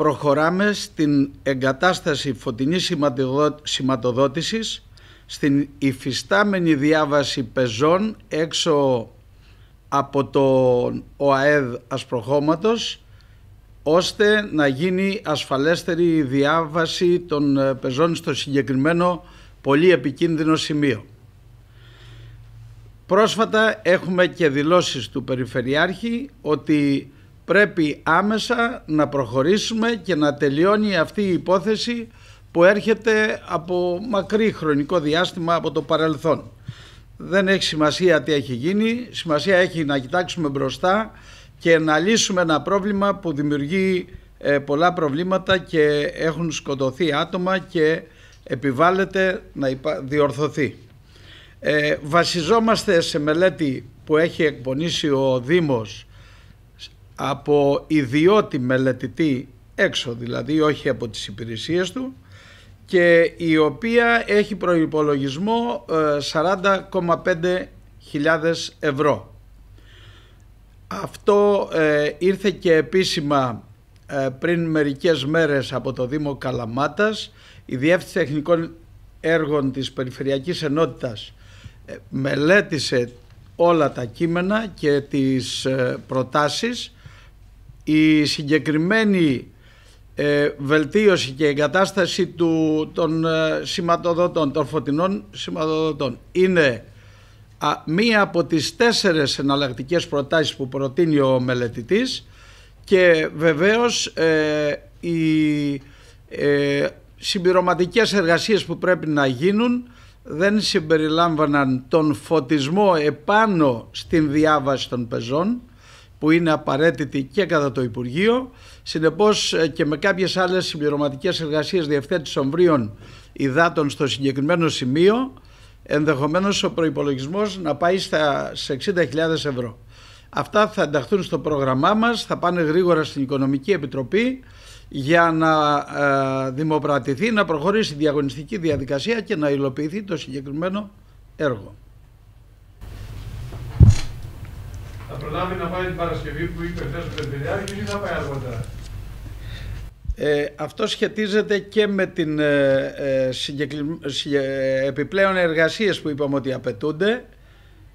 προχωράμε στην εγκατάσταση φωτεινής σηματοδότησης στην υφιστάμενη διάβαση πεζών έξω από το ΟΑΕΔ Ασπροχώματος ώστε να γίνει ασφαλέστερη η διάβαση των ε, πεζών στο συγκεκριμένο πολύ επικίνδυνο σημείο. Πρόσφατα έχουμε και δηλώσεις του Περιφερειάρχη ότι πρέπει άμεσα να προχωρήσουμε και να τελειώνει αυτή η υπόθεση που έρχεται από μακρύ χρονικό διάστημα από το παρελθόν. Δεν έχει σημασία τι έχει γίνει, σημασία έχει να κοιτάξουμε μπροστά και να λύσουμε ένα πρόβλημα που δημιουργεί ε, πολλά προβλήματα και έχουν σκοτωθεί άτομα και επιβάλλεται να διορθωθεί. Ε, βασιζόμαστε σε μελέτη που έχει εκπονήσει ο Δήμος από ιδιώτη μελετητή έξω δηλαδή όχι από τις υπηρεσίες του και η οποία έχει προϋπολογισμό 40,5 ε, ευρώ. Αυτό ε, ήρθε και επίσημα ε, πριν μερικές μέρες από το Δήμο Καλαμάτας. Η Διεύθυνση Τεχνικών Έργων της Περιφερειακής Ενότητας μελέτησε όλα τα κείμενα και τις προτάσεις η συγκεκριμένη ε, βελτίωση και εγκατάσταση του, των ε, σηματοδοτών, των φωτεινών σηματοδοτών είναι μία από τις τέσσερες εναλλακτικές προτάσεις που προτείνει ο μελετητής και βεβαίως ε, οι ε, εργασίες που πρέπει να γίνουν δεν συμπεριλάμβαναν τον φωτισμό επάνω στην διάβαση των πεζών που είναι απαραίτητη και κατά το Υπουργείο. Συνεπώς ε, και με κάποιες άλλες συμπληρωματικές εργασίες διευθέτησης ομβρίων υδάτων στο συγκεκριμένο σημείο, ενδεχομένως ο προϋπολογισμός να πάει στα 60.000 ευρώ. Αυτά θα ενταχθούν στο πρόγραμμά μας, θα πάνε γρήγορα στην Οικονομική Επιτροπή για να ε, δημοπρατηθεί, να προχωρήσει η διαγωνιστική διαδικασία και να υλοποιηθεί το συγκεκριμένο έργο. θα προλάβει να πάει την Παρασκευή που είπε χθες ο και ή θα πάει αργότερα. Ε, αυτό σχετίζεται και με την ε, ε επιπλέον εργασίες που είπαμε ότι απαιτούνται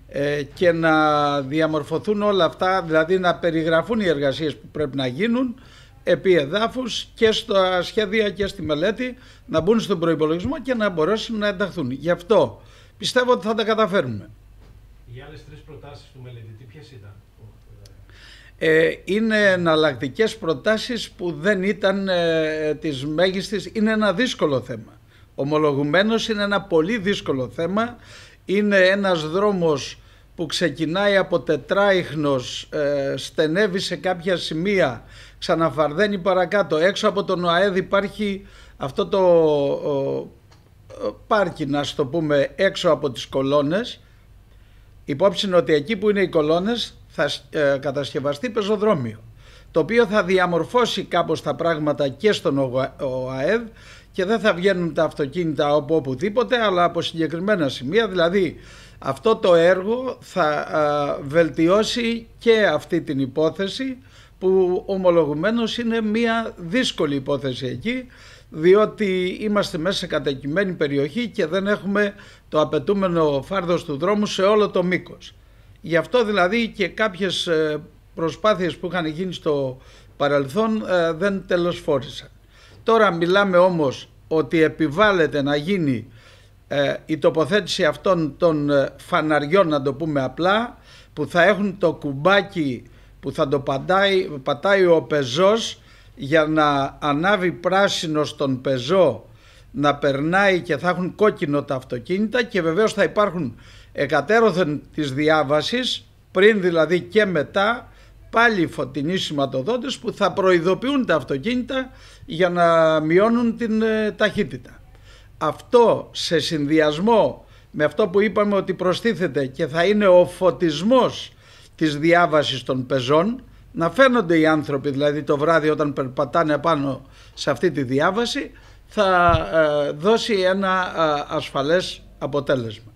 ε, και να διαμορφωθούν όλα αυτά, δηλαδή να περιγραφούν οι εργασίες που πρέπει να γίνουν επί εδάφους και στα σχέδια και στη μελέτη να μπουν στον προϋπολογισμό και να μπορέσουν να ενταχθούν. Γι' αυτό πιστεύω ότι θα τα καταφέρουμε. Οι άλλες τρεις προτάσεις του μελετητή ποιες ήταν. Ε, είναι εναλλακτικές προτάσεις που δεν ήταν ε, της μέγιστης. Είναι ένα δύσκολο θέμα. Ομολογουμένως είναι ένα πολύ δύσκολο θέμα. Είναι ένας δρόμος που ξεκινάει από τετράιχνος, ε, στενεύει σε κάποια σημεία, ξαναφαρδένει παρακάτω. Έξω από τον ΟΑΕΔ υπάρχει αυτό το πάρκι, να το πούμε, έξω από τις κολόνες Υπόψη ότι εκεί που είναι οι κολόνες θα ε, κατασκευαστεί πεζοδρόμιο το οποίο θα διαμορφώσει κάπως τα πράγματα και στον ΟΑΕΔ και δεν θα βγαίνουν τα αυτοκίνητα από οπουδήποτε αλλά από συγκεκριμένα σημεία δηλαδή αυτό το έργο θα ε, βελτιώσει και αυτή την υπόθεση που ομολογουμένως είναι μια δύσκολη υπόθεση εκεί διότι είμαστε μέσα σε κατοικημένη περιοχή και δεν έχουμε το απαιτούμενο φάρδος του δρόμου σε όλο το μήκος. Γι' αυτό δηλαδή και κάποιες ε, προσπάθειες που είχαν γίνει στο παρελθόν ε, δεν τελεσφόρησαν. Τώρα μιλάμε όμως ότι επιβάλλεται να γίνει ε, η τοποθέτηση αυτών των φαναριών, να το πούμε απλά, που θα έχουν το κουμπάκι που θα το πατάει, πατάει ο πεζός για να ανάβει πράσινο στον πεζό να περνάει και θα έχουν κόκκινο τα αυτοκίνητα και βεβαίως θα υπάρχουν εκατέρωθεν της διάβασης πριν δηλαδή και μετά πάλι φωτεινοί σηματοδότες που θα προειδοποιούν τα αυτοκίνητα για να μειώνουν την ε, ταχύτητα. Αυτό σε συνδυασμό με αυτό που είπαμε ότι προστίθεται και θα είναι ο φωτισμός της διάβασης των πεζών να φαίνονται οι άνθρωποι δηλαδή το βράδυ όταν περπατάνε πάνω σε αυτή τη διάβαση θα ε, δώσει ένα ε, ασφαλές αποτέλεσμα.